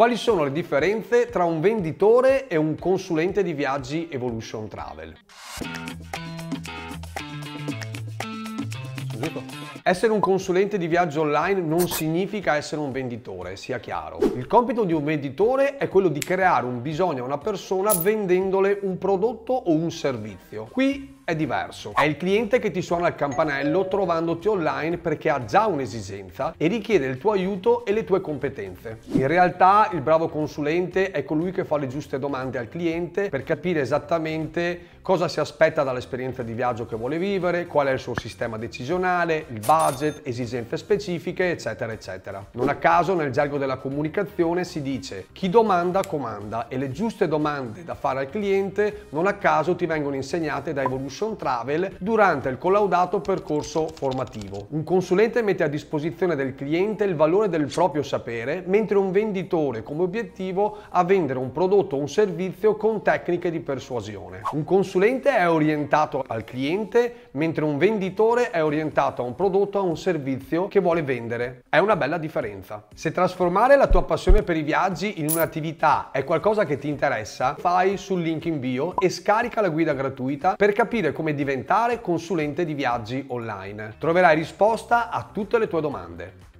Quali sono le differenze tra un venditore e un consulente di viaggi Evolution Travel? Essere un consulente di viaggio online non significa essere un venditore, sia chiaro. Il compito di un venditore è quello di creare un bisogno a una persona vendendole un prodotto o un servizio. Qui è diverso. È il cliente che ti suona il campanello trovandoti online perché ha già un'esigenza e richiede il tuo aiuto e le tue competenze. In realtà il bravo consulente è colui che fa le giuste domande al cliente per capire esattamente cosa si aspetta dall'esperienza di viaggio che vuole vivere, qual è il suo sistema decisionale, il budget, esigenze specifiche, eccetera, eccetera. Non a caso nel gergo della comunicazione si dice chi domanda comanda e le giuste domande da fare al cliente non a caso ti vengono insegnate da Evolution Education Travel durante il collaudato percorso formativo. Un consulente mette a disposizione del cliente il valore del proprio sapere, mentre un venditore come obiettivo ha vendere un prodotto o un servizio con tecniche di persuasione. Un consulente è orientato al cliente, mentre un venditore è orientato a un prodotto o a un servizio che vuole vendere. È una bella differenza. Se trasformare la tua passione per i viaggi in un'attività è qualcosa che ti interessa, fai sul link in bio e scarica la guida gratuita per capire scoprire come diventare consulente di viaggi online. Troverai risposta a tutte le tue domande.